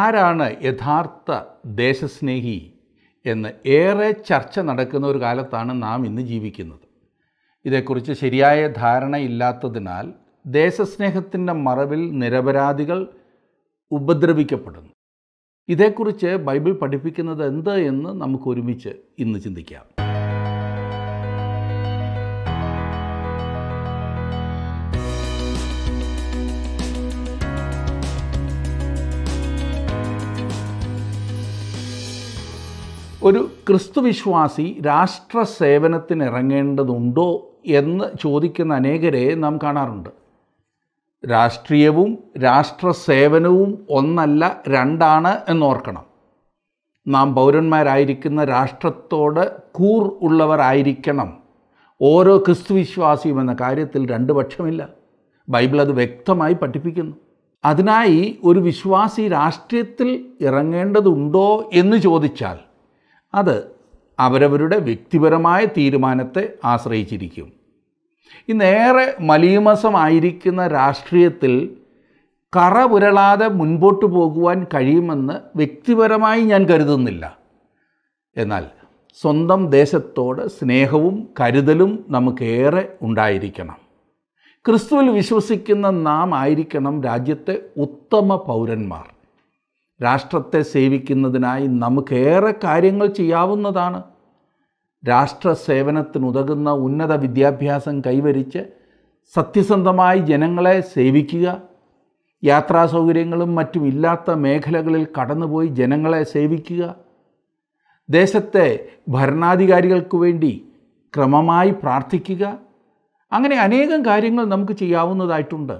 ആരാണ് യഥാർത്ഥ ദേശസ്നേഹി എന്ന് ഏറെ ചർച്ച നടക്കുന്ന ഒരു കാലത്താണ് നാം ഇന്ന് ജീവിക്കുന്നത് ഇതേക്കുറിച്ച് ശരിയായ ധാരണയില്ലാത്തതിനാൽ ദേശസ്നേഹത്തിൻ്റെ മറവിൽ നിരപരാധികൾ ഉപദ്രവിക്കപ്പെടുന്നു ഇതേക്കുറിച്ച് ബൈബിൾ പഠിപ്പിക്കുന്നത് എന്ത് എന്ന് നമുക്ക് ഒരുമിച്ച് ഇന്ന് ചിന്തിക്കാം ഒരു ക്രിസ്തുവിശ്വാസി രാഷ്ട്ര സേവനത്തിന് ഇറങ്ങേണ്ടതുണ്ടോ എന്ന് ചോദിക്കുന്ന അനേകരെ നാം കാണാറുണ്ട് രാഷ്ട്രീയവും രാഷ്ട്ര സേവനവും ഒന്നല്ല രണ്ടാണ് എന്നോർക്കണം നാം പൗരന്മാരായിരിക്കുന്ന രാഷ്ട്രത്തോട് കൂർ ഉള്ളവരായിരിക്കണം ഓരോ ക്രിസ്തുവിശ്വാസിയും എന്ന കാര്യത്തിൽ രണ്ട് പക്ഷമില്ല ബൈബിൾ അത് വ്യക്തമായി പഠിപ്പിക്കുന്നു അതിനായി ഒരു വിശ്വാസി രാഷ്ട്രീയത്തിൽ ഇറങ്ങേണ്ടതുണ്ടോ എന്ന് ചോദിച്ചാൽ അത് അവരവരുടെ വ്യക്തിപരമായ തീരുമാനത്തെ ആശ്രയിച്ചിരിക്കും ഇന്നേറെ മലീമസമായിരിക്കുന്ന രാഷ്ട്രീയത്തിൽ കറ പുരളാതെ മുൻപോട്ട് പോകുവാൻ കഴിയുമെന്ന് വ്യക്തിപരമായി ഞാൻ കരുതുന്നില്ല എന്നാൽ സ്വന്തം ദേശത്തോട് സ്നേഹവും കരുതലും നമുക്കേറെ ഉണ്ടായിരിക്കണം ക്രിസ്തുവിൽ വിശ്വസിക്കുന്ന നാം ആയിരിക്കണം രാജ്യത്തെ ഉത്തമ പൗരന്മാർ രാഷ്ട്രത്തെ സേവിക്കുന്നതിനായി നമുക്കേറെ കാര്യങ്ങൾ ചെയ്യാവുന്നതാണ് രാഷ്ട്ര സേവനത്തിനുതകുന്ന ഉന്നത വിദ്യാഭ്യാസം കൈവരിച്ച് സത്യസന്ധമായി ജനങ്ങളെ സേവിക്കുക യാത്രാ സൗകര്യങ്ങളും മറ്റും ഇല്ലാത്ത മേഖലകളിൽ കടന്നുപോയി ജനങ്ങളെ സേവിക്കുക ദേശത്തെ ഭരണാധികാരികൾക്ക് വേണ്ടി ക്രമമായി പ്രാർത്ഥിക്കുക അങ്ങനെ അനേകം കാര്യങ്ങൾ നമുക്ക് ചെയ്യാവുന്നതായിട്ടുണ്ട്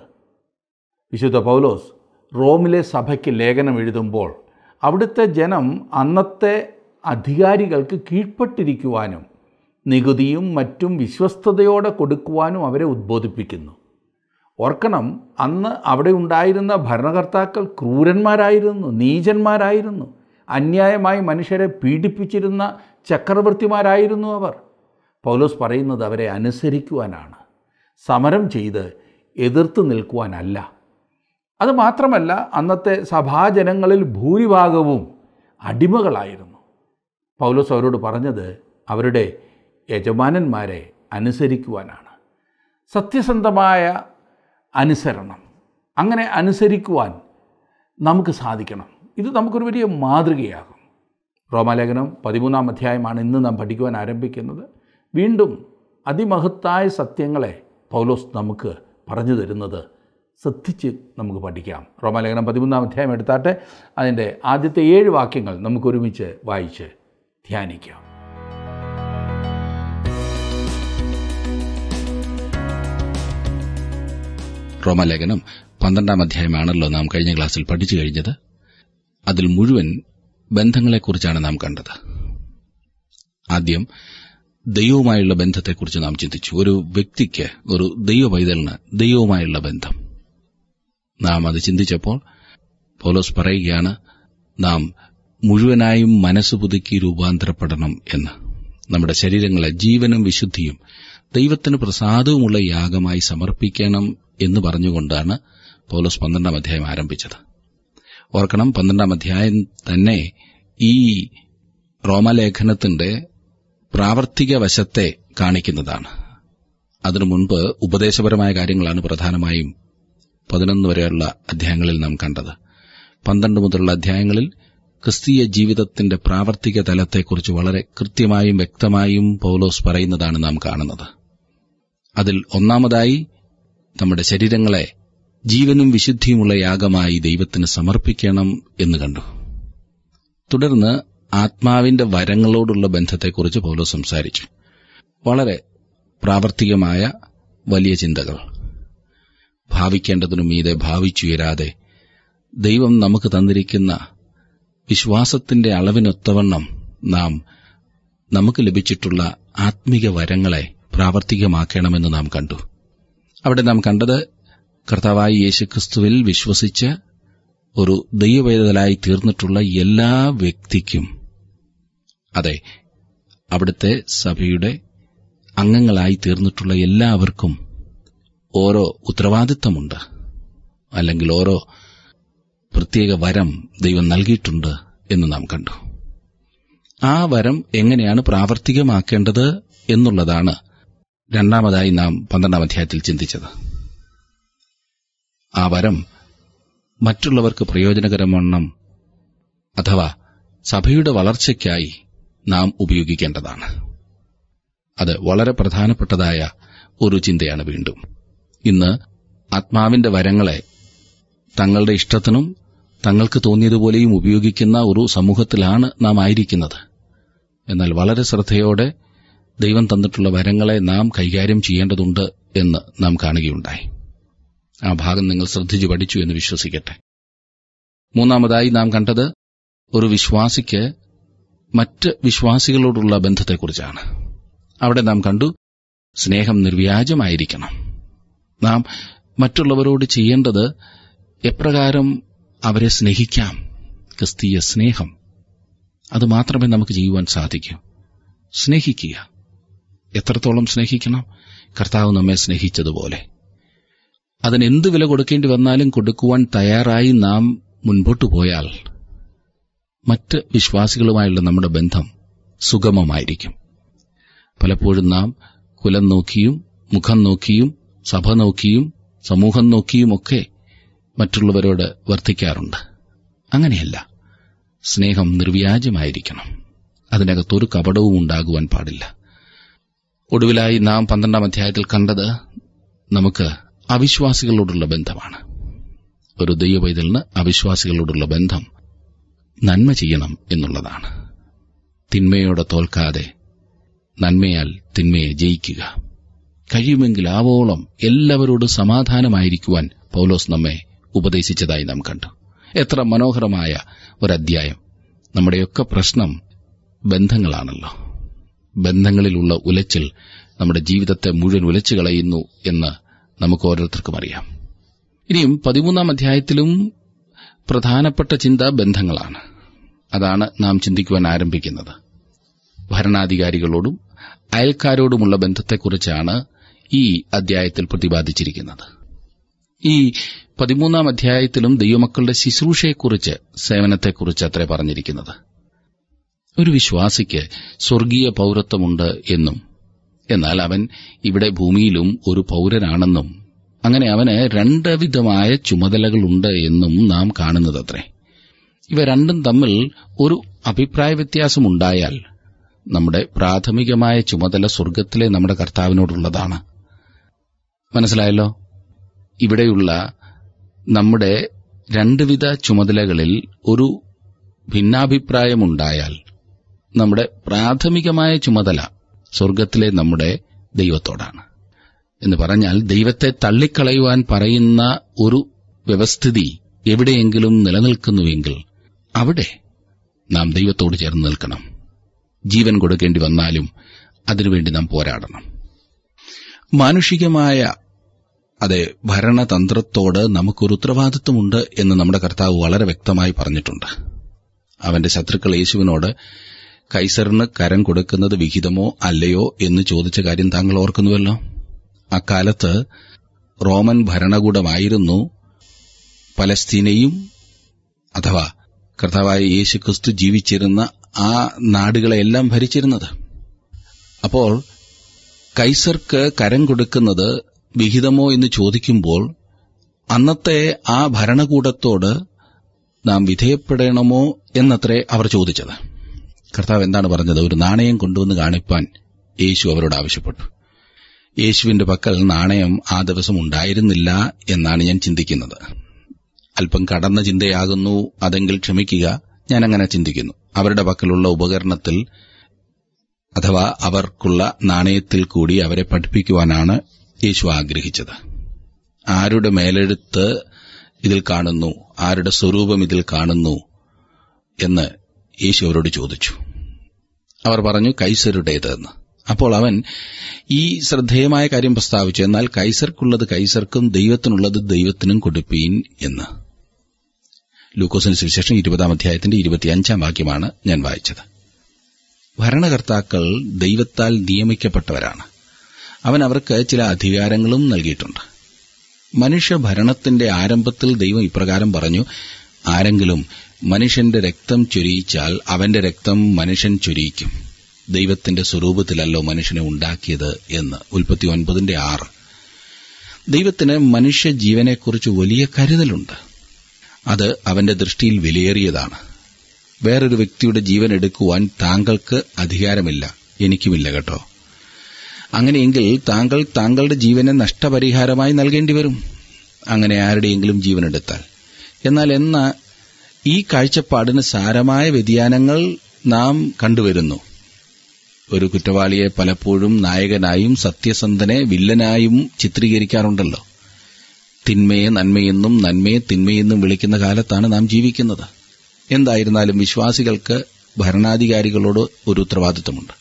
വിശുദ്ധ പൗലോസ് റോമിലെ സഭയ്ക്ക് ലേഖനം എഴുതുമ്പോൾ അവിടുത്തെ ജനം അന്നത്തെ അധികാരികൾക്ക് കീഴ്പ്പെട്ടിരിക്കുവാനും നികുതിയും മറ്റും വിശ്വസ്തയോടെ കൊടുക്കുവാനും അവരെ ഉദ്ബോധിപ്പിക്കുന്നു ഓർക്കണം അന്ന് അവിടെ ഉണ്ടായിരുന്ന ഭരണകർത്താക്കൾ ക്രൂരന്മാരായിരുന്നു നീചന്മാരായിരുന്നു അന്യായമായി മനുഷ്യരെ പീഡിപ്പിച്ചിരുന്ന ചക്രവർത്തിമാരായിരുന്നു അവർ പൗലോസ് പറയുന്നത് അവരെ അനുസരിക്കുവാനാണ് സമരം ചെയ്ത് എതിർത്ത് നിൽക്കുവാനല്ല അതുമാത്രമല്ല അന്നത്തെ സഭാജനങ്ങളിൽ ഭൂരിഭാഗവും അടിമകളായിരുന്നു പൗലോസ് അവരോട് പറഞ്ഞത് അവരുടെ യജമാനന്മാരെ അനുസരിക്കുവാനാണ് സത്യസന്ധമായ അനുസരണം അങ്ങനെ അനുസരിക്കുവാൻ നമുക്ക് സാധിക്കണം ഇത് നമുക്കൊരു വലിയ മാതൃകയാകും റോമാലേഖനം പതിമൂന്നാം അധ്യായമാണ് ഇന്ന് നാം പഠിക്കുവാൻ ആരംഭിക്കുന്നത് വീണ്ടും അതിമഹത്തായ സത്യങ്ങളെ പൗലോസ് നമുക്ക് പറഞ്ഞു തരുന്നത് ശ്രദ്ധിച്ച് നമുക്ക് പഠിക്കാം റോമാലേഖനം പതിമൂന്നാം അധ്യായം എടുത്താട്ടെ അതിൻ്റെ ആദ്യത്തെ ഏഴ് വാക്യങ്ങൾ നമുക്കൊരുമിച്ച് വായിച്ച് ധ്യാനിക്കാം റോമാലേഖനം പന്ത്രണ്ടാം അധ്യായമാണല്ലോ നാം കഴിഞ്ഞ ക്ലാസ്സിൽ പഠിച്ചു കഴിഞ്ഞത് അതിൽ മുഴുവൻ ബന്ധങ്ങളെക്കുറിച്ചാണ് നാം കണ്ടത് ആദ്യം ദൈവവുമായുള്ള ബന്ധത്തെക്കുറിച്ച് നാം ചിന്തിച്ചു ഒരു വ്യക്തിക്ക് ഒരു ദൈവ പൈതലിന് ദൈവവുമായുള്ള ബന്ധം നാം അത് ചിന്തിച്ചപ്പോൾ പോലോസ് പറയുകയാണ് നാം മുഴുവനായും മനസ്സ് പുതുക്കി രൂപാന്തരപ്പെടണം എന്ന് നമ്മുടെ ശരീരങ്ങളെ ജീവനും വിശുദ്ധിയും ദൈവത്തിന് പ്രസാദവുമുള്ള യാഗമായി സമർപ്പിക്കണം എന്ന് പറഞ്ഞുകൊണ്ടാണ് പോലോസ് പന്ത്രണ്ടാം അധ്യായം ആരംഭിച്ചത് ഓർക്കണം പന്ത്രണ്ടാം അധ്യായം തന്നെ ഈ റോമലേഖനത്തിന്റെ പ്രാവർത്തിക വശത്തെ കാണിക്കുന്നതാണ് അതിനു മുൻപ് ഉപദേശപരമായ കാര്യങ്ങളാണ് പ്രധാനമായും പതിനൊന്ന് വരെയുള്ള അധ്യായങ്ങളിൽ നാം കണ്ടത് പന്ത്രണ്ട് മുതലുള്ള അധ്യായങ്ങളിൽ ക്രിസ്തീയ ജീവിതത്തിന്റെ പ്രാവർത്തിക തലത്തെക്കുറിച്ച് വളരെ കൃത്യമായും വ്യക്തമായും പൗലോസ് പറയുന്നതാണ് നാം കാണുന്നത് അതിൽ ഒന്നാമതായി നമ്മുടെ ശരീരങ്ങളെ ജീവനും വിശുദ്ധിയുമുള്ള യാഗമായി ദൈവത്തിന് സമർപ്പിക്കണം എന്ന് കണ്ടു തുടർന്ന് ആത്മാവിന്റെ വരങ്ങളോടുള്ള ബന്ധത്തെക്കുറിച്ച് പൗലോസ് സംസാരിച്ചു വളരെ പ്രാവർത്തികമായ വലിയ ചിന്തകൾ ഭാവിക്കേണ്ടതിനു മീതെ ഭാവിച്ചുയരാതെ ദൈവം നമുക്ക് തന്നിരിക്കുന്ന വിശ്വാസത്തിന്റെ അളവിനൊത്തവണ്ണം നാം നമുക്ക് ലഭിച്ചിട്ടുള്ള ആത്മീക വരങ്ങളെ പ്രാവർത്തികമാക്കണമെന്ന് നാം കണ്ടു അവിടെ നാം കണ്ടത് കർത്താവായി യേശുക്രിസ്തുവിൽ വിശ്വസിച്ച് ഒരു ദൈവവേദലായി തീർന്നിട്ടുള്ള എല്ലാ വ്യക്തിക്കും അതെ അവിടുത്തെ സഭയുടെ അംഗങ്ങളായി തീർന്നിട്ടുള്ള എല്ലാവർക്കും ഓരോ ഉത്തരവാദിത്തമുണ്ട് അല്ലെങ്കിൽ ഓരോ പ്രത്യേക വരം ദൈവം നൽകിയിട്ടുണ്ട് എന്ന് നാം കണ്ടു ആ വരം എങ്ങനെയാണ് പ്രാവർത്തികമാക്കേണ്ടത് എന്നുള്ളതാണ് രണ്ടാമതായി നാം പന്ത്രണ്ടാം അധ്യായത്തിൽ ചിന്തിച്ചത് ആ വരം മറ്റുള്ളവർക്ക് പ്രയോജനകരമെണ്ണം അഥവാ സഭയുടെ വളർച്ചയ്ക്കായി നാം ഉപയോഗിക്കേണ്ടതാണ് അത് വളരെ പ്രധാനപ്പെട്ടതായ ഒരു ചിന്തയാണ് വീണ്ടും ഇന്ന് ആത്മാവിന്റെ വരങ്ങളെ തങ്ങളുടെ ഇഷ്ടത്തിനും തങ്ങൾക്ക് തോന്നിയതുപോലെയും ഉപയോഗിക്കുന്ന ഒരു സമൂഹത്തിലാണ് നാം ആയിരിക്കുന്നത് എന്നാൽ വളരെ ശ്രദ്ധയോടെ ദൈവം തന്നിട്ടുള്ള വരങ്ങളെ നാം കൈകാര്യം ചെയ്യേണ്ടതുണ്ട് എന്ന് നാം കാണുകയുണ്ടായി ആ ഭാഗം നിങ്ങൾ ശ്രദ്ധിച്ചു പഠിച്ചു എന്ന് വിശ്വസിക്കട്ടെ മൂന്നാമതായി നാം കണ്ടത് ഒരു വിശ്വാസിക്ക് മറ്റ് വിശ്വാസികളോടുള്ള ബന്ധത്തെക്കുറിച്ചാണ് അവിടെ നാം കണ്ടു സ്നേഹം നിർവ്യാജമായിരിക്കണം നാം മറ്റുള്ളവരോട് ചെയ്യേണ്ടത് എപ്രകാരം അവരെ സ്നേഹിക്കാം ക്രിസ്തീയ സ്നേഹം അത് മാത്രമേ നമുക്ക് ചെയ്യുവാൻ സാധിക്കൂ സ്നേഹിക്കുക എത്രത്തോളം സ്നേഹിക്കണം കർത്താവ് നമ്മെ സ്നേഹിച്ചതുപോലെ അതിനെന്ത് വില കൊടുക്കേണ്ടി വന്നാലും കൊടുക്കുവാൻ തയ്യാറായി നാം മുൻപോട്ടു പോയാൽ മറ്റ് വിശ്വാസികളുമായുള്ള നമ്മുടെ ബന്ധം സുഗമമായിരിക്കും പലപ്പോഴും നാം കുലം നോക്കിയും മുഖം നോക്കിയും സഭ നോക്കിയും സമൂഹം നോക്കിയുമൊക്കെ മറ്റുള്ളവരോട് വർദ്ധിക്കാറുണ്ട് അങ്ങനെയല്ല സ്നേഹം നിർവ്യാജമായിരിക്കണം അതിനകത്തൊരു കപടവും ഉണ്ടാകുവാൻ പാടില്ല ഒടുവിലായി നാം പന്ത്രണ്ടാം അധ്യായത്തിൽ കണ്ടത് നമുക്ക് അവിശ്വാസികളോടുള്ള ബന്ധമാണ് ഒരു ദൈവവൈതലിന് അവിശ്വാസികളോടുള്ള ബന്ധം നന്മ ചെയ്യണം എന്നുള്ളതാണ് തിന്മയോടെ തോൽക്കാതെ നന്മയാൽ തിന്മയെ ജയിക്കുക കഴിയുമെങ്കിൽ ആവോളം എല്ലാവരോടും സമാധാനമായിരിക്കുവാൻ പൌലോസ് നമ്മെ ഉപദേശിച്ചതായി നാം കണ്ടു എത്ര മനോഹരമായ ഒരധ്യായം നമ്മുടെയൊക്കെ പ്രശ്നം ബന്ധങ്ങളാണല്ലോ ബന്ധങ്ങളിലുള്ള ഉലച്ചിൽ നമ്മുടെ ജീവിതത്തെ മുഴുവൻ ഉലച്ചു കളയുന്നു എന്ന് നമുക്ക് ഓരോരുത്തർക്കും അറിയാം ഇനിയും പതിമൂന്നാം അധ്യായത്തിലും പ്രധാനപ്പെട്ട ചിന്ത ബന്ധങ്ങളാണ് അതാണ് നാം ചിന്തിക്കുവാൻ ആരംഭിക്കുന്നത് ഭരണാധികാരികളോടും അയൽക്കാരോടുമുള്ള ബന്ധത്തെക്കുറിച്ചാണ് ഈ അധ്യായത്തിൽ പ്രതിപാദിച്ചിരിക്കുന്നത് ഈ പതിമൂന്നാം അധ്യായത്തിലും ദൈവമക്കളുടെ ശുശ്രൂഷയെക്കുറിച്ച് സേവനത്തെക്കുറിച്ച് അത്രേ പറഞ്ഞിരിക്കുന്നത് ഒരു വിശ്വാസിക്ക് സ്വർഗീയ പൌരത്വമുണ്ട് എന്നും എന്നാൽ അവൻ ഇവിടെ ഭൂമിയിലും ഒരു പൌരനാണെന്നും അങ്ങനെ അവന് രണ്ട് വിധമായ ചുമതലകളുണ്ട് എന്നും നാം കാണുന്നതത്രേ ഇവ രണ്ടും തമ്മിൽ ഒരു അഭിപ്രായ വ്യത്യാസമുണ്ടായാൽ നമ്മുടെ പ്രാഥമികമായ ചുമതല സ്വർഗത്തിലെ നമ്മുടെ കർത്താവിനോടുള്ളതാണ് മനസ്സിലായല്ലോ ഇവിടെയുള്ള നമ്മുടെ രണ്ടുവിധ ചുമതലകളിൽ ഒരു ഭിന്നാഭിപ്രായമുണ്ടായാൽ നമ്മുടെ പ്രാഥമികമായ ചുമതല സ്വർഗത്തിലെ നമ്മുടെ ദൈവത്തോടാണ് എന്ന് പറഞ്ഞാൽ ദൈവത്തെ തള്ളിക്കളയുവാൻ പറയുന്ന ഒരു വ്യവസ്ഥിതി എവിടെയെങ്കിലും നിലനിൽക്കുന്നുവെങ്കിൽ അവിടെ നാം ദൈവത്തോട് ചേർന്ന് നിൽക്കണം ജീവൻ കൊടുക്കേണ്ടി വന്നാലും അതിനുവേണ്ടി നാം പോരാടണം മാനുഷികമായ അതെ ഭരണതന്ത്രത്തോട് നമുക്കൊരു ഉത്തരവാദിത്വമുണ്ട് എന്ന് നമ്മുടെ കർത്താവ് വളരെ വ്യക്തമായി പറഞ്ഞിട്ടുണ്ട് അവന്റെ ശത്രുക്കൾ യേശുവിനോട് കൈസറിന് കരം കൊടുക്കുന്നത് വിഹിതമോ അല്ലയോ എന്ന് ചോദിച്ച കാര്യം താങ്കൾ ഓർക്കുന്നുവല്ലോ അക്കാലത്ത് റോമൻ ഭരണകൂടമായിരുന്നു പലസ്തീനയും അഥവാ കർത്താവായ യേശു ക്രിസ്തു ജീവിച്ചിരുന്ന ആ നാടുകളെല്ലാം ഭരിച്ചിരുന്നത് അപ്പോൾ കൈസർക്ക് കരം കൊടുക്കുന്നത് വിഹിതമോ എന്ന് ചോദിക്കുമ്പോൾ അന്നത്തെ ആ ഭരണകൂടത്തോട് നാം വിധേയപ്പെടണമോ എന്നത്രേ അവർ ചോദിച്ചത് കർത്താവ് എന്താണ് പറഞ്ഞത് ഒരു നാണയം കൊണ്ടുവന്ന് കാണിപ്പാൻ യേശു അവരോട് ആവശ്യപ്പെട്ടു യേശുവിന്റെ പക്കൽ നാണയം ആ ദിവസം ഉണ്ടായിരുന്നില്ല എന്നാണ് ഞാൻ ചിന്തിക്കുന്നത് അല്പം കടന്ന ചിന്തയാകുന്നു അതെങ്കിൽ ക്ഷമിക്കുക ഞാൻ അങ്ങനെ ചിന്തിക്കുന്നു അവരുടെ പക്കലുള്ള ഉപകരണത്തിൽ അഥവാ അവർക്കുള്ള നാണയത്തിൽ കൂടി അവരെ പഠിപ്പിക്കുവാനാണ് യേശു ആഗ്രഹിച്ചത് ആരുടെ മേലെടുത്ത് ഇതിൽ കാണുന്നു ആരുടെ സ്വരൂപം ഇതിൽ കാണുന്നു എന്ന് യേശു അവരോട് ചോദിച്ചു അവർ പറഞ്ഞു കൈസരുടേതെന്ന് അപ്പോൾ അവൻ ഈ ശ്രദ്ധേയമായ കാര്യം പ്രസ്താവിച്ചു എന്നാൽ കൈസർക്കുള്ളത് കൈസർക്കും ദൈവത്തിനുള്ളത് ദൈവത്തിനും കൊടുപ്പീൻ എന്ന് ലൂക്കോസിന് സുവിശേഷം ഇരുപതാം അധ്യായത്തിന്റെ ഇരുപത്തിയഞ്ചാം വാക്യമാണ് ഞാൻ വായിച്ചത് ഭരണകർത്താക്കൾ ദൈവത്താൽ നിയമിക്കപ്പെട്ടവരാണ് അവൻ അവർക്ക് ചില അധികാരങ്ങളും നൽകിയിട്ടുണ്ട് മനുഷ്യഭരണത്തിന്റെ ആരംഭത്തിൽ ദൈവം ഇപ്രകാരം പറഞ്ഞു ആരെങ്കിലും മനുഷ്യന്റെ രക്തം ചൊരിയിച്ചാൽ അവന്റെ രക്തം മനുഷ്യൻ ചൊരിയിക്കും ദൈവത്തിന്റെ സ്വരൂപത്തിലല്ലോ മനുഷ്യനെ ഉണ്ടാക്കിയത് എന്ന് ഉൽപ്പത്തി ഒൻപതിന്റെ ആറ് ദൈവത്തിന് മനുഷ്യ ജീവനെക്കുറിച്ച് വലിയ കരുതലുണ്ട് അത് അവന്റെ ദൃഷ്ടിയിൽ വിലയേറിയതാണ് വേറൊരു വ്യക്തിയുടെ ജീവൻ എടുക്കുവാൻ താങ്കൾക്ക് അധികാരമില്ല എനിക്കുമില്ല കേട്ടോ അങ്ങനെയെങ്കിൽ താങ്കൾ താങ്കളുടെ ജീവനെ നഷ്ടപരിഹാരമായി നൽകേണ്ടി വരും അങ്ങനെ ആരുടെയെങ്കിലും ജീവനെടുത്താൽ എന്നാൽ എന്ന ഈ കാഴ്ചപ്പാടിന് സാരമായ വ്യതിയാനങ്ങൾ നാം കണ്ടുവരുന്നു ഒരു കുറ്റവാളിയെ പലപ്പോഴും നായകനായും സത്യസന്ധനെ വില്ലനായും ചിത്രീകരിക്കാറുണ്ടല്ലോ തിന്മയെ നന്മയെന്നും നന്മയെ തിന്മയെന്നും വിളിക്കുന്ന കാലത്താണ് നാം ജീവിക്കുന്നത് എന്തായിരുന്നാലും വിശ്വാസികൾക്ക് ഭരണാധികാരികളോട് ഒരു ഉത്തരവാദിത്തമുണ്ട്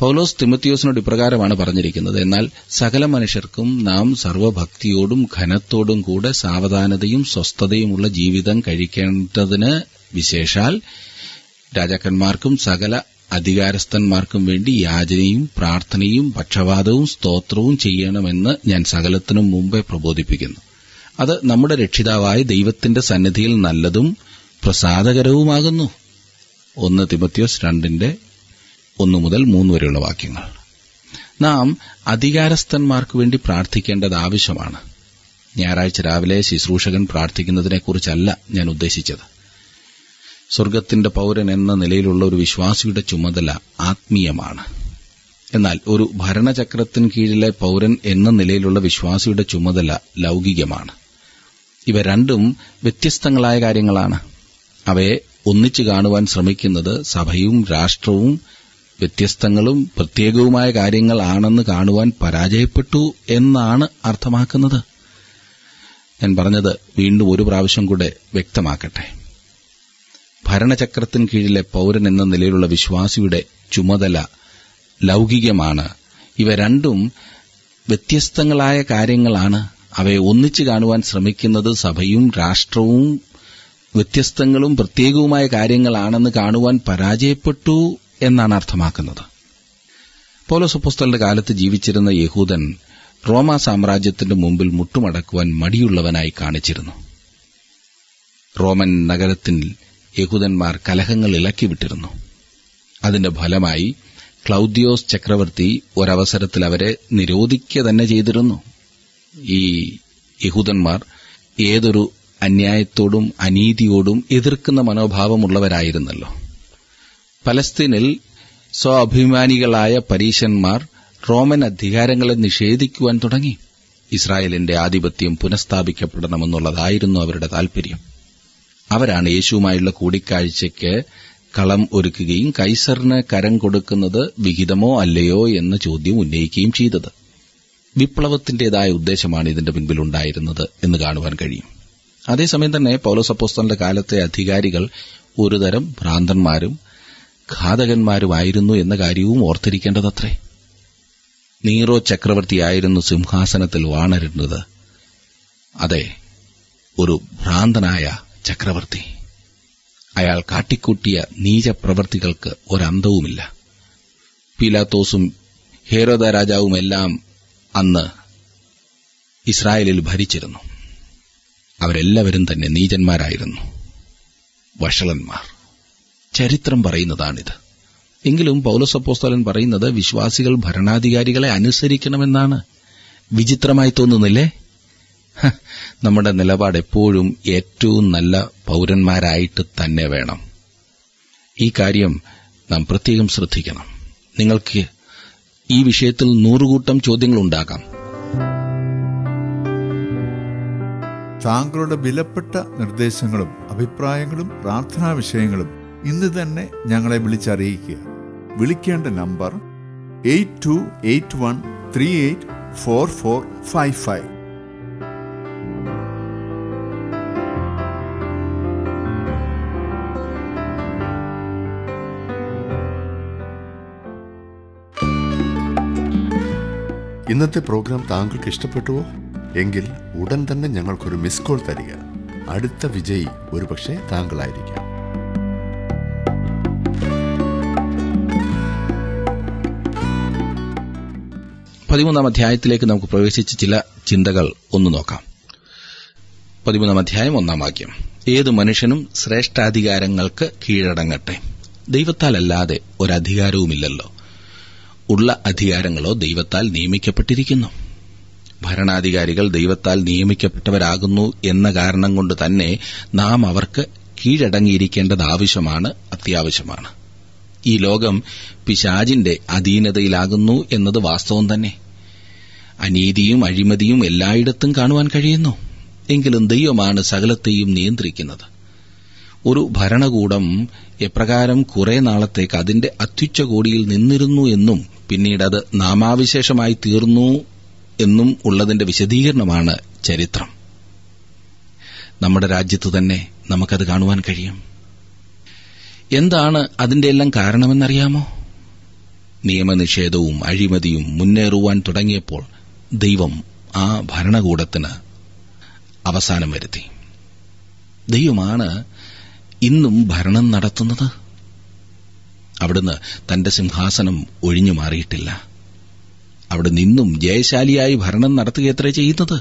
പൗലോസ് തിമത്തിയോസിനോട് ഇപ്രകാരമാണ് പറഞ്ഞിരിക്കുന്നത് എന്നാൽ സകല മനുഷ്യർക്കും നാം സർവഭക്തിയോടും ഘനത്തോടും കൂടെ സാവധാനതയും സ്വസ്ഥതയുമുള്ള ജീവിതം കഴിക്കേണ്ടതിന് വിശേഷാൽ രാജാക്കന്മാർക്കും സകല അധികാരസ്ഥന്മാർക്കും വേണ്ടി യാചനയും പ്രാർത്ഥനയും പക്ഷവാദവും സ്തോത്രവും ചെയ്യണമെന്ന് ഞാൻ സകലത്തിനും മുമ്പേ പ്രബോധിപ്പിക്കുന്നു അത് നമ്മുടെ രക്ഷിതാവായ ദൈവത്തിന്റെ സന്നിധിയിൽ നല്ലതും പ്രസാദകരവുമാകുന്നു ഒന്ന് തിമത്യോസ് രണ്ടിന്റെ ഒന്നു മുതൽ മൂന്ന് വരെയുള്ള വാക്യങ്ങൾ നാം അധികാരസ്ഥന്മാർക്ക് വേണ്ടി പ്രാർത്ഥിക്കേണ്ടത് ആവശ്യമാണ് ഞായറാഴ്ച രാവിലെ ശുശ്രൂഷകൻ പ്രാർത്ഥിക്കുന്നതിനെക്കുറിച്ചല്ല ഞാൻ ഉദ്ദേശിച്ചത് സ്വർഗത്തിന്റെ പൗരൻ എന്ന നിലയിലുള്ള ഒരു വിശ്വാസിയുടെ ചുമതല ആത്മീയമാണ് എന്നാൽ ഒരു ഭരണചക്രത്തിന് കീഴിലെ പൗരൻ എന്ന നിലയിലുള്ള വിശ്വാസിയുടെ ചുമതല ലൌകികമാണ് ഇവ രണ്ടും വ്യത്യസ്തങ്ങളായ കാര്യങ്ങളാണ് അവയെ ഒന്നിച്ചു കാണുവാൻ ശ്രമിക്കുന്നത് സഭയും രാഷ്ട്രവും വ്യത്യസ്തങ്ങളും പ്രത്യേകവുമായ കാര്യങ്ങളാണെന്ന് കാണുവാൻ പരാജയപ്പെട്ടു എന്നാണ് അർത്ഥമാക്കുന്നത് ഞാൻ പറഞ്ഞത് വീണ്ടും ഒരു പ്രാവശ്യം കൂടെ വ്യക്തമാക്കട്ടെ ഭരണചക്രത്തിന് കീഴിലെ പൗരൻ എന്ന നിലയിലുള്ള വിശ്വാസിയുടെ ചുമതല ലൌകികമാണ് ഇവ രണ്ടും വ്യത്യസ്തങ്ങളായ കാര്യങ്ങളാണ് അവയെ ഒന്നിച്ചു കാണുവാൻ ശ്രമിക്കുന്നത് സഭയും രാഷ്ട്രവും വ്യത്യസ്തങ്ങളും പ്രത്യേകവുമായ കാര്യങ്ങളാണെന്ന് കാണുവാൻ പരാജയപ്പെട്ടു എന്നാണ് അർത്ഥമാക്കുന്നത് പോലോസുപ്പുസ്തലിന്റെ കാലത്ത് ജീവിച്ചിരുന്ന യഹൂദൻ റോമാ സാമ്രാജ്യത്തിന്റെ മുമ്പിൽ മുട്ടുമടക്കുവാൻ മടിയുള്ളവനായി കാണിച്ചിരുന്നു റോമൻ നഗരത്തിൽ യഹൂദന്മാർ കലഹങ്ങൾ ഇളക്കിവിട്ടിരുന്നു അതിന്റെ ഫലമായി ക്ലൌദിയോസ് ചക്രവർത്തി ഒരവസരത്തിൽ അവരെ നിരോധിക്കുക തന്നെ ചെയ്തിരുന്നു ഈ യഹൂദന്മാർ ഏതൊരു അന്യായത്തോടും അനീതിയോടും എതിർക്കുന്ന മനോഭാവമുള്ളവരായിരുന്നല്ലോ പലസ്തീനിൽ സ്വാഭിമാനികളായ പരീശന്മാർ റോമൻ അധികാരങ്ങളെ നിഷേധിക്കുവാൻ തുടങ്ങി ഇസ്രായേലിന്റെ ആധിപത്യം പുനഃസ്ഥാപിക്കപ്പെടണമെന്നുള്ളതായിരുന്നു അവരുടെ താൽപര്യം അവരാണ് യേശുവുമായുള്ള കൂടിക്കാഴ്ചയ്ക്ക് കളം ഒരുക്കുകയും കൈസറിന് കരം കൊടുക്കുന്നത് വിഹിതമോ അല്ലയോ എന്ന ചോദ്യം ഉന്നയിക്കുകയും ചെയ്തത് വിപ്ലവത്തിന്റേതായ ഉദ്ദേശമാണ് ഇതിന്റെ പിൻപിലുണ്ടായിരുന്നത് എന്ന് കാണുവാൻ കഴിയും അതേസമയം തന്നെ പൗലോസപ്പോസ്തലിന്റെ കാലത്തെ അധികാരികൾ ഒരുതരം ഭ്രാന്തന്മാരും ഘാതകന്മാരുമായിരുന്നു എന്ന കാര്യവും ഓർത്തിരിക്കേണ്ടതത്രേ നീറോ ചക്രവർത്തിയായിരുന്നു സിംഹാസനത്തിൽ വാണരുന്നത് അതെ ഒരു ഭ്രാന്തനായ ചക്രവർത്തി അയാൾ കാട്ടിക്കൂട്ടിയ നീചപ്രവർത്തികൾക്ക് ഒരന്തവുമില്ല പീലാത്തോസും ഹേരോദ രാജാവുമെല്ലാം അന്ന് ഇസ്രായേലിൽ ഭരിച്ചിരുന്നു അവരെല്ലാവരും തന്നെ നീചന്മാരായിരുന്നു വഷളന്മാർ ചരിത്രം പറയുന്നതാണിത് എങ്കിലും പൗലസപ്പോസ്തലൻ പറയുന്നത് വിശ്വാസികൾ ഭരണാധികാരികളെ അനുസരിക്കണമെന്നാണ് വിചിത്രമായി തോന്നുന്നില്ലേ നമ്മുടെ നിലപാട് എപ്പോഴും ഏറ്റവും നല്ല പൗരന്മാരായിട്ട് തന്നെ വേണം ഈ കാര്യം നാം പ്രത്യേകം ശ്രദ്ധിക്കണം നിങ്ങൾക്ക് ഈ വിഷയത്തിൽ നൂറുകൂട്ടം ചോദ്യങ്ങൾ ഉണ്ടാകാം താങ്കളുടെ വിലപ്പെട്ട നിർദ്ദേശങ്ങളും അഭിപ്രായങ്ങളും പ്രാർത്ഥനാ വിഷയങ്ങളും ഇന്ന് തന്നെ ഞങ്ങളെ വിളിച്ചറിയിക്കുക വിളിക്കേണ്ട number eight two eight one three eight four four five five ഇന്നത്തെ പ്രോഗ്രാം താങ്കൾക്ക് ഇഷ്ടപ്പെട്ടുവോ എങ്കിൽ ഉടൻ തന്നെ ഞങ്ങൾക്കൊരു മിസ് കോൾ തരിക അടുത്ത വിജയി ഒരുപക്ഷെ താങ്കളായിരിക്കാം പതിമൂന്നാം അധ്യായത്തിലേക്ക് നമുക്ക് പ്രവേശിച്ച ചില ചിന്തകൾ ഒന്ന് നോക്കാം പതിമൂന്നാം അധ്യായം ഒന്നാം വാക്യം ഏത് മനുഷ്യനും ശ്രേഷ്ഠാധികാരങ്ങൾക്ക് കീഴടങ്ങട്ടെ ദൈവത്താലല്ലാതെ ഒരധികാരവുമില്ലല്ലോ ഉള്ള അധികാരങ്ങളോ ദൈവത്താൽ നിയമിക്കപ്പെട്ടിരിക്കുന്നു ഭരണാധികാരികൾ ദൈവത്താൽ നിയമിക്കപ്പെട്ടവരാകുന്നു എന്ന കാരണം കൊണ്ട് തന്നെ നാം അവർക്ക് കീഴടങ്ങിയിരിക്കേണ്ടത് ആവശ്യമാണ് അത്യാവശ്യമാണ് ഈ ലോകം പിശാജിന്റെ അധീനതയിലാകുന്നു എന്നത് വാസ്തവം തന്നെ അനീതിയും അഴിമതിയും എല്ലായിടത്തും കാണുവാൻ കഴിയുന്നു എങ്കിലും ദൈവമാണ് സകലത്തെയും നിയന്ത്രിക്കുന്നത് ഒരു ഭരണകൂടം എപ്രകാരം കുറെ നാളത്തേക്ക് അതിന്റെ അത്യുച്ചകോടിയിൽ നിന്നിരുന്നു എന്നും പിന്നീട് അത് നാമാവിശേഷമായി തീർന്നു എന്നും ഉള്ളതിന്റെ വിശദീകരണമാണ് ചരിത്രം നമ്മുടെ രാജ്യത്ത് തന്നെ നമുക്കത് കാണുവാൻ കഴിയും എന്താണ് അതിന്റെ എല്ലാം കാരണമെന്നറിയാമോ നിയമനിഷേധവും അഴിമതിയും മുന്നേറുവാൻ തുടങ്ങിയപ്പോൾ ദൈവം ആ ഭരണകൂടത്തിന് അവസാനം വരുത്തി ദൈവമാണ് ഇന്നും ഭരണം നടത്തുന്നത് അവിടുന്ന് തന്റെ സിംഹാസനം ഒഴിഞ്ഞു മാറിയിട്ടില്ല അവിടെ നിന്നും ജയശാലിയായി ഭരണം നടത്തുകയത്രേ ചെയ്യുന്നത്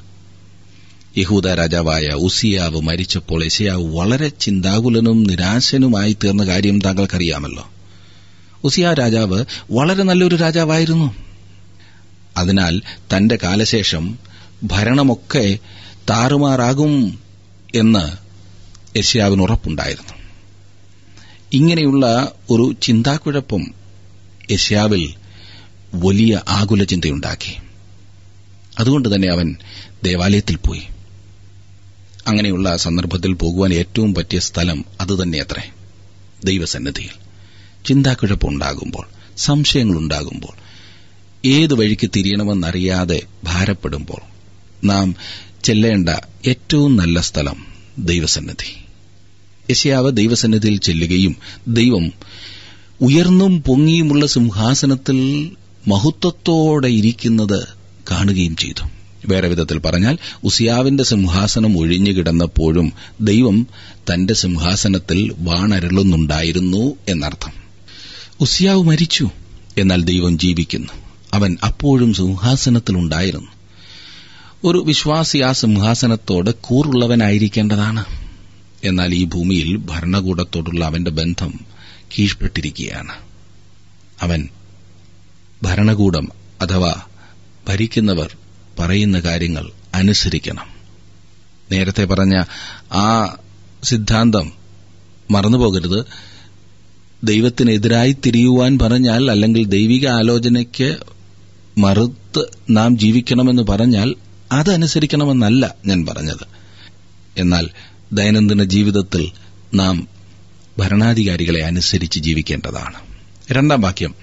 യഹൂദ രാജാവായ ഉസിയാവ് മരിച്ചപ്പോൾ യശയാവ് വളരെ ചിന്താകുലനും നിരാശനുമായി തീർന്ന കാര്യം താങ്കൾക്കറിയാമല്ലോ ഉസിയ രാജാവ് വളരെ നല്ലൊരു രാജാവായിരുന്നു അതിനാൽ തന്റെ കാലശേഷം ഭരണമൊക്കെ താറുമാറാകും എന്ന് യശയാവിന് ഉറപ്പുണ്ടായിരുന്നു ഇങ്ങനെയുള്ള ഒരു ചിന്താക്കുഴപ്പം യശയാവിൽ വലിയ ആകുലചിന്തയുണ്ടാക്കി അതുകൊണ്ട് തന്നെ അവൻ ദേവാലയത്തിൽ പോയി അങ്ങനെയുള്ള സന്ദർഭത്തിൽ പോകുവാൻ ഏറ്റവും പറ്റിയ സ്ഥലം അതുതന്നെയത്രേ ദൈവസന്നിധിയിൽ ചിന്താക്കുഴപ്പുണ്ടാകുമ്പോൾ സംശയങ്ങളുണ്ടാകുമ്പോൾ ഏത് വഴിക്ക് തിരിയണമെന്നറിയാതെ ഭാരപ്പെടുമ്പോൾ നാം ചെല്ലേണ്ട ഏറ്റവും നല്ല സ്ഥലം ദൈവസന്നിധി യശയാവ് ദൈവസന്നിധിയിൽ ചെല്ലുകയും ദൈവം ഉയർന്നും പൊങ്ങിയുമുള്ള സിംഹാസനത്തിൽ മഹത്വത്തോടെ ഇരിക്കുന്നത് കാണുകയും ചെയ്തു വേറെ വിധത്തിൽ പറഞ്ഞാൽ ഉസിയാവിന്റെ സിംഹാസനം ഒഴിഞ്ഞുകിടന്നപ്പോഴും ദൈവം തന്റെ സിംഹാസനത്തിൽ വാണരുളുന്നുണ്ടായിരുന്നു എന്നർത്ഥം ഉസിയാവ് മരിച്ചു എന്നാൽ ദൈവം ജീവിക്കുന്നു അവൻ അപ്പോഴും സിംഹാസനത്തിലുണ്ടായിരുന്നു ഒരു വിശ്വാസി ആ സിംഹാസനത്തോട് കൂറുള്ളവനായിരിക്കേണ്ടതാണ് എന്നാൽ ഈ ഭൂമിയിൽ ഭരണകൂടത്തോടുള്ള അവന്റെ ബന്ധം കീഴ്പ്പെട്ടിരിക്കുകയാണ് അവൻ ഭരണകൂടം അഥവാ ഭരിക്കുന്നവർ പറയുന്ന കാര്യങ്ങൾ അനുസരിക്കണം നേരത്തെ പറഞ്ഞ ആ സിദ്ധാന്തം മറന്നുപോകരുത് ദൈവത്തിനെതിരായി തിരിയുവാൻ പറഞ്ഞാൽ അല്ലെങ്കിൽ ദൈവിക ആലോചനയ്ക്ക് മറുത്ത് നാം ജീവിക്കണമെന്ന് പറഞ്ഞാൽ അതനുസരിക്കണമെന്നല്ല ഞാൻ പറഞ്ഞത് എന്നാൽ ദൈനംദിന ജീവിതത്തിൽ നാം ഭരണാധികാരികളെ അനുസരിച്ച് ജീവിക്കേണ്ടതാണ് രണ്ടാം വാക്യം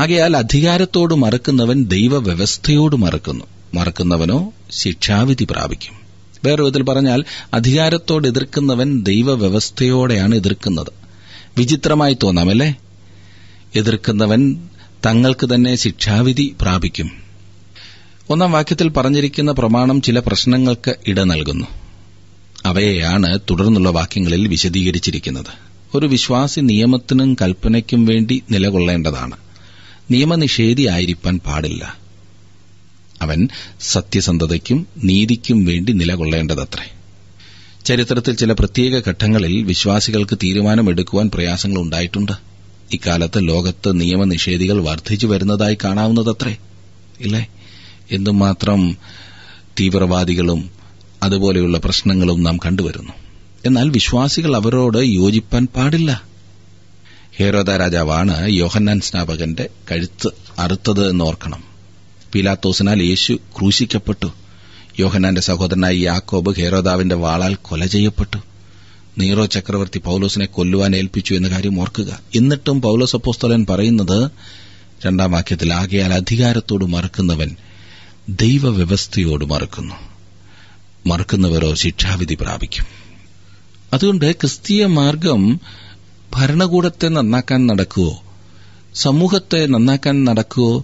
ആകയാൽ അധികാരത്തോട് മറക്കുന്നവൻ ദൈവവ്യവസ്ഥയോട് മറക്കുന്നു മറക്കുന്നവനോ ശിക്ഷാവിധി പ്രാപിക്കും വേറൊരു വിധത്തിൽ പറഞ്ഞാൽ അധികാരത്തോട് എതിർക്കുന്നവൻ ദൈവവ്യവസ്ഥയോടെയാണ് എതിർക്കുന്നത് വിചിത്രമായി തോന്നാമല്ലേ എതിർക്കുന്നവൻ തങ്ങൾക്ക് തന്നെ ശിക്ഷാവിധി പ്രാപിക്കും ഒന്നാം വാക്യത്തിൽ പറഞ്ഞിരിക്കുന്ന പ്രമാണം ചില പ്രശ്നങ്ങൾക്ക് ഇട നൽകുന്നു അവയെയാണ് തുടർന്നുള്ള വാക്യങ്ങളിൽ വിശദീകരിച്ചിരിക്കുന്നത് ഒരു വിശ്വാസി നിയമത്തിനും കൽപ്പനയ്ക്കും വേണ്ടി നിലകൊള്ളേണ്ടതാണ് നിയമനിഷേധിയായിരിക്കാൻ പാടില്ല അവൻ സത്യസന്ധതയ്ക്കും നീതിക്കും വേണ്ടി നിലകൊള്ളേണ്ടതത്രേ ചരിത്രത്തിൽ ചില പ്രത്യേക ഘട്ടങ്ങളിൽ വിശ്വാസികൾക്ക് തീരുമാനമെടുക്കുവാൻ പ്രയാസങ്ങൾ ഉണ്ടായിട്ടുണ്ട് ഇക്കാലത്ത് ലോകത്ത് നിയമനിഷേധികൾ വർദ്ധിച്ചു വരുന്നതായി കാണാവുന്നതത്രേ ഇല്ലേ എന്തുമാത്രം തീവ്രവാദികളും അതുപോലെയുള്ള പ്രശ്നങ്ങളും നാം കണ്ടുവരുന്നു എന്നാൽ വിശ്വാസികൾ അവരോട് യോജിപ്പാൻ പാടില്ല ഹേരോദ രാജാവാണ് യോഹന്നാൻ സ്നാപകന്റെ കഴുത്ത് അറുത്തത് എന്നോർക്കണം പീലാത്തോസിനാൽ യേശു ക്രൂശിക്കപ്പെട്ടു യോഹനാന്റെ സഹോദരനായ യാക്കോബ് ഹേരോദാവിന്റെ വാളാൽ കൊല ചെയ്യപ്പെട്ടു നീറോ ചക്രവർത്തി പൌലോസിനെ കൊല്ലുവാൻ ഏൽപ്പിച്ചു എന്ന കാര്യം ഓർക്കുക എന്നിട്ടും പൌലോസ് അപ്പോസ്തോലൻ പറയുന്നത് രണ്ടാം വാക്യത്തിൽ ആകയാൽ അധികാരത്തോട് മറക്കുന്നവൻ ദൈവവ്യവസ്ഥയോട് മറക്കുന്നു മറക്കുന്നവരോ ശിക്ഷാവിധി പ്രാപിക്കും അതുകൊണ്ട് ക്രിസ്തീയ മാർഗം ഭരണകൂടത്തെ നന്നാക്കാൻ നടക്കുവോ സമൂഹത്തെ നന്നാക്കാൻ നടക്കുവോ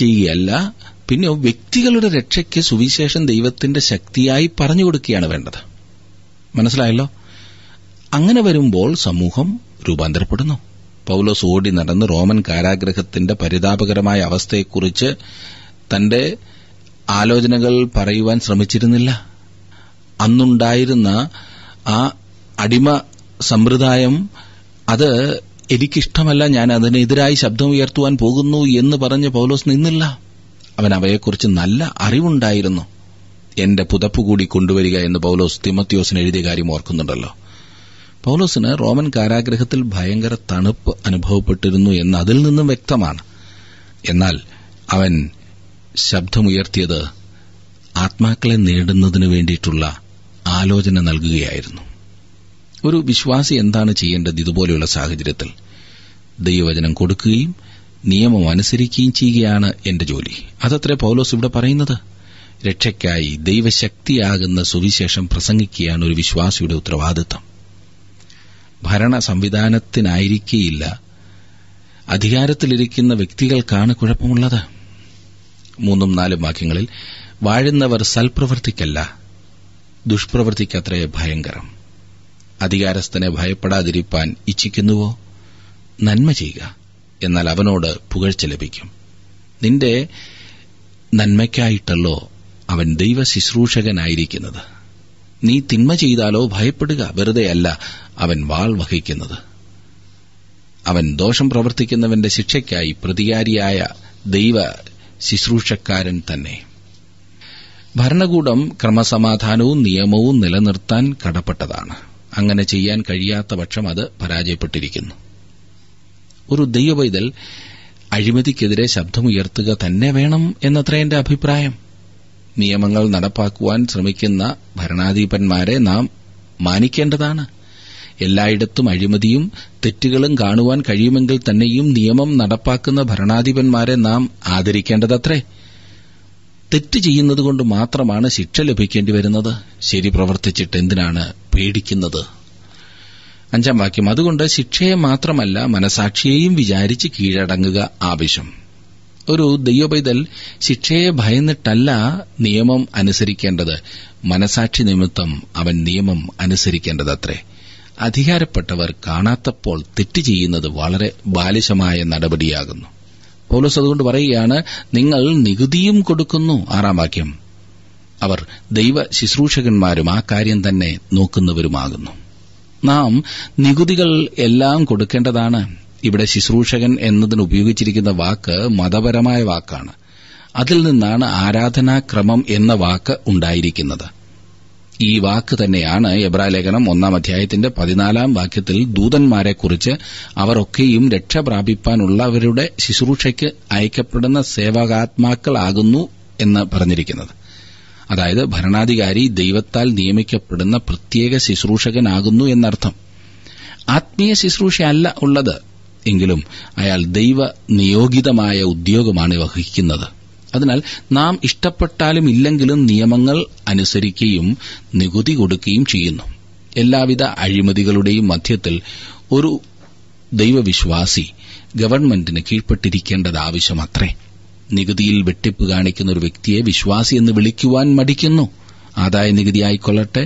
ചെയ്യുകയല്ല പിന്നെ വ്യക്തികളുടെ രക്ഷയ്ക്ക് സുവിശേഷം ദൈവത്തിന്റെ ശക്തിയായി പറഞ്ഞു കൊടുക്കുകയാണ് വേണ്ടത് മനസ്സിലായല്ലോ അങ്ങനെ വരുമ്പോൾ സമൂഹം രൂപാന്തരപ്പെടുന്നു പൗലോസ് ഓടി നടന്ന് റോമൻ കാരാഗ്രഹത്തിന്റെ പരിതാപകരമായ അവസ്ഥയെക്കുറിച്ച് തന്റെ ആലോചനകൾ പറയുവാൻ ശ്രമിച്ചിരുന്നില്ല അന്നുണ്ടായിരുന്ന ആ അടിമ സമ്പ്രദായം അത് എനിക്കിഷ്ടമല്ല ഞാൻ അതിനെതിരായി ശബ്ദമുയർത്തുവാൻ പോകുന്നു എന്ന് പറഞ്ഞ് പൗലോസ് നിന്നില്ല അവൻ അവയെക്കുറിച്ച് നല്ല അറിവുണ്ടായിരുന്നു എന്റെ പുതപ്പ് കൂടി കൊണ്ടുവരിക എന്ന് പൗലോസ് തിമത്യോസിന് എഴുതിയ കാര്യം ഓർക്കുന്നുണ്ടല്ലോ പൌലോസിന് റോമൻ കാരാഗ്രഹത്തിൽ ഭയങ്കര തണുപ്പ് അനുഭവപ്പെട്ടിരുന്നു എന്ന് അതിൽ നിന്നും വ്യക്തമാണ് എന്നാൽ അവൻ ശബ്ദമുയർത്തിയത് ആത്മാക്കളെ നേടുന്നതിന് വേണ്ടിയിട്ടുള്ള ആലോചന നൽകുകയായിരുന്നു ഒരു വിശ്വാസി എന്താണ് ചെയ്യേണ്ടത് ഇതുപോലെയുള്ള സാഹചര്യത്തിൽ ദൈവവചനം കൊടുക്കുകയും നിയമം അനുസരിക്കുകയും ചെയ്യുകയാണ് എന്റെ ജോലി അതത്രേ പൗലോസ് ഇവിടെ പറയുന്നത് രക്ഷയ്ക്കായി ദൈവശക്തിയാകുന്ന സുവിശേഷം പ്രസംഗിക്കുകയാണ് ഒരു വിശ്വാസിയുടെ ഉത്തരവാദിത്തം ഭരണ സംവിധാനത്തിനായിരിക്കേയില്ല അധികാരത്തിലിരിക്കുന്ന വ്യക്തികൾക്കാണ് കുഴപ്പമുള്ളത് മൂന്നും നാലും വാക്യങ്ങളിൽ വാഴുന്നവർ സൽപ്രവർത്തിക്കല്ല ദുഷ്പ്രവൃത്തിക്കത്രേ ഭയങ്കരം അധികാരസ്ഥനെ ഭയപ്പെടാതിരിപ്പാൻ ഇച്ഛിക്കുന്നുവോ നന്മ ചെയ്യുക എന്നാൽ അവനോട് പുകഴ്ച ലഭിക്കും നിന്റെ നന്മയ്ക്കായിട്ടല്ലോ അവൻ ദൈവ ശുശ്രൂഷകനായിരിക്കുന്നത് നീ തിന്മ ചെയ്താലോ ഭയപ്പെടുക വെറുതെയല്ല അവൻ വാൾ വഹിക്കുന്നത് അവൻ ദോഷം പ്രവർത്തിക്കുന്നവന്റെ ശിക്ഷയ്ക്കായി പ്രതികാരിയായ ദൈവ ശുശ്രൂഷക്കാരൻ തന്നെ ഭരണകൂടം ക്രമസമാധാനവും നിയമവും നിലനിർത്താൻ കടപ്പെട്ടതാണ് അങ്ങനെ ചെയ്യാൻ കഴിയാത്ത പക്ഷം അത് പരാജയപ്പെട്ടിരിക്കുന്നു ഒരു ദൈവവൈതൽ അഴിമതിക്കെതിരെ ശബ്ദമുയർത്തുക തന്നെ വേണം എന്നത്ര എന്റെ അഭിപ്രായം നിയമങ്ങൾ നടപ്പാക്കുവാൻ ശ്രമിക്കുന്ന ഭരണാധിപന്മാരെ നാം മാനിക്കേണ്ടതാണ് എല്ലായിടത്തും അഴിമതിയും തെറ്റുകളും കാണുവാൻ കഴിയുമെങ്കിൽ തന്നെയും നിയമം നടപ്പാക്കുന്ന ഭരണാധിപന്മാരെ നാം ആദരിക്കേണ്ടതത്രേ തെറ്റ് ചെയ്യുന്നത് കൊണ്ട് മാത്രമാണ് ശിക്ഷ ലഭിക്കേണ്ടി വരുന്നത് ശരി പ്രവർത്തിച്ചിട്ട് എന്തിനാണ് പേടിക്കുന്നത് അഞ്ചാം വാക്യം അതുകൊണ്ട് ശിക്ഷയെ മാത്രമല്ല മനസാക്ഷിയെയും വിചാരിച്ച് കീഴടങ്ങുക ആവശ്യം ഒരു ദൈവപൈതൽ ശിക്ഷയെ ഭയന്നിട്ടല്ല നിയമം അനുസരിക്കേണ്ടത് മനസാക്ഷി നിമിത്തം അവൻ നിയമം അനുസരിക്കേണ്ടതത്രേ അധികാരപ്പെട്ടവർ കാണാത്തപ്പോൾ തെറ്റ് ചെയ്യുന്നത് വളരെ ബാലിശമായ നടപടിയാകുന്നു പൗലോസ് അതുകൊണ്ട് പറയുകയാണ് നിങ്ങൾ നികുതിയും കൊടുക്കുന്നു ആറാം വാക്യം അവർ ദൈവ ശുശ്രൂഷകന്മാരും ആ കാര്യം തന്നെ നോക്കുന്നവരുമാകുന്നു നാം നികുതികൾ എല്ലാം കൊടുക്കേണ്ടതാണ് ഇവിടെ ശുശ്രൂഷകൻ എന്നതിന് ഉപയോഗിച്ചിരിക്കുന്ന വാക്ക് മതപരമായ വാക്കാണ് അതിൽ നിന്നാണ് ആരാധനാക്രമം എന്ന വാക്ക് ഉണ്ടായിരിക്കുന്നത് ഈ വാക്ക് തന്നെയാണ് ലേഖനം ഒന്നാം അധ്യായത്തിന്റെ പതിനാലാം വാക്യത്തിൽ ദൂതന്മാരെക്കുറിച്ച് അവരൊക്കെയും രക്ഷപ്രാപിപ്പാനുള്ളവരുടെ രക്ഷ ശുശ്രൂഷയ്ക്ക് അയക്കപ്പെടുന്ന സേവകാത്മാക്കളാകുന്നു എന്ന് പറഞ്ഞിരിക്കുന്നത് അതായത് ഭരണാധികാരി ദൈവത്താൽ നിയമിക്കപ്പെടുന്ന പ്രത്യേക ശുശ്രൂഷകനാകുന്നു എന്നർത്ഥം ആത്മീയ ശുശ്രൂഷയല്ല ഉള്ളത് എങ്കിലും അയാൾ ദൈവ നിയോഗിതമായ ഉദ്യോഗമാണ് വഹിക്കുന്നത് അതിനാൽ നാം ഇഷ്ടപ്പെട്ടാലും ഇല്ലെങ്കിലും നിയമങ്ങൾ അനുസരിക്കുകയും നികുതി കൊടുക്കുകയും ചെയ്യുന്നു എല്ലാവിധ അഴിമതികളുടെയും മധ്യത്തിൽ ഒരു ദൈവവിശ്വാസി ഗവൺമെന്റിന് കീഴ്പ്പെട്ടിരിക്കേണ്ടത് ആവശ്യമത്രേ നികുതിയിൽ വെട്ടിപ്പ് കാണിക്കുന്ന ഒരു വ്യക്തിയെ വിശ്വാസി എന്ന് വിളിക്കുവാൻ മടിക്കുന്നു ആദായ നികുതി ആയിക്കൊള്ളട്ടെ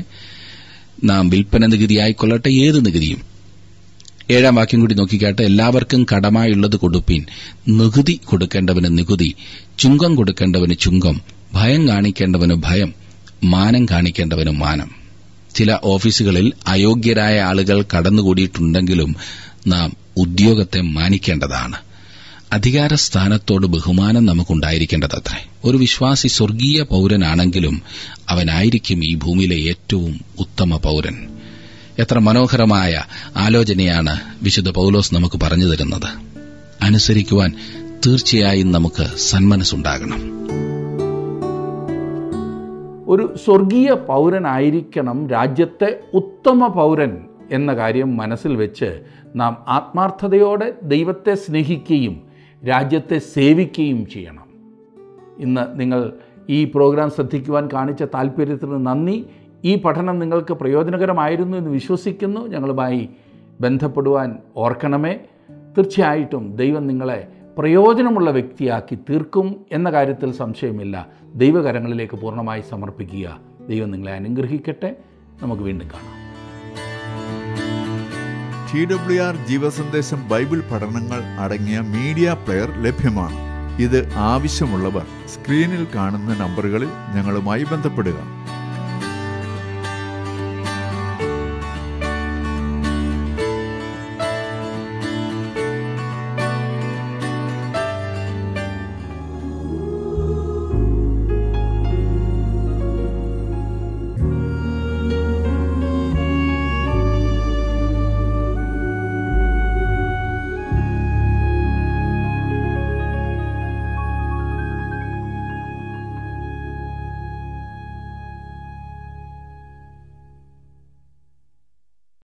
നാം വിൽപ്പന നികുതി ആയിക്കൊള്ളട്ടെ ഏത് നികുതിയും ഏഴാം വാക്യം കൂടി നോക്കിക്കാട്ടെ എല്ലാവർക്കും കടമായുള്ളത് കൊടുപ്പിൻ നികുതി കൊടുക്കേണ്ടവന് നികുതി ചുങ്കം കൊടുക്കേണ്ടവന് ചുങ്കം ഭയം കാണിക്കേണ്ടവന് ഭയം മാനം കാണിക്കേണ്ടവന് മാനം ചില ഓഫീസുകളിൽ അയോഗ്യരായ ആളുകൾ കടന്നുകൂടിയിട്ടുണ്ടെങ്കിലും നാം ഉദ്യോഗത്തെ മാനിക്കേണ്ടതാണ് അധികാര സ്ഥാനത്തോട് ബഹുമാനം നമുക്കുണ്ടായിരിക്കേണ്ടതത്രേ ഒരു വിശ്വാസി സ്വർഗീയ പൌരനാണെങ്കിലും അവനായിരിക്കും ഈ ഭൂമിയിലെ ഏറ്റവും ഉത്തമ പൌരൻ എത്ര മനോഹരമായ ആലോചനയാണ് വിശുദ്ധ പൌലോസ് നമുക്ക് പറഞ്ഞു തരുന്നത് അനുസരിക്കുവാൻ തീർച്ചയായും നമുക്ക് സന്മനസ്സുണ്ടാകണം ഒരു സ്വർഗീയ പൗരനായിരിക്കണം രാജ്യത്തെ ഉത്തമ പൗരൻ എന്ന കാര്യം മനസ്സിൽ വെച്ച് നാം ആത്മാർത്ഥതയോടെ ദൈവത്തെ സ്നേഹിക്കുകയും രാജ്യത്തെ സേവിക്കുകയും ചെയ്യണം ഇന്ന് നിങ്ങൾ ഈ പ്രോഗ്രാം ശ്രദ്ധിക്കുവാൻ കാണിച്ച താല്പര്യത്തിന് നന്ദി ഈ പഠനം നിങ്ങൾക്ക് പ്രയോജനകരമായിരുന്നു എന്ന് വിശ്വസിക്കുന്നു ഞങ്ങളുമായി ബന്ധപ്പെടുവാൻ ഓർക്കണമേ തീർച്ചയായിട്ടും ദൈവം നിങ്ങളെ പ്രയോജനമുള്ള വ്യക്തിയാക്കി തീർക്കും എന്ന കാര്യത്തിൽ സംശയമില്ല ദൈവകരങ്ങളിലേക്ക് പൂർണ്ണമായി സമർപ്പിക്കുക ദൈവം നിങ്ങളെ അനുഗ്രഹിക്കട്ടെ നമുക്ക് വീണ്ടും കാണാം ടി ഡബ്ല്യു ആർ ജീവസന്ദേശം ബൈബിൾ പഠനങ്ങൾ അടങ്ങിയ മീഡിയ പ്ലെയർ ലഭ്യമാണ് ഇത് ആവശ്യമുള്ളവർ സ്ക്രീനിൽ കാണുന്ന നമ്പറുകളിൽ ഞങ്ങളുമായി ബന്ധപ്പെടുക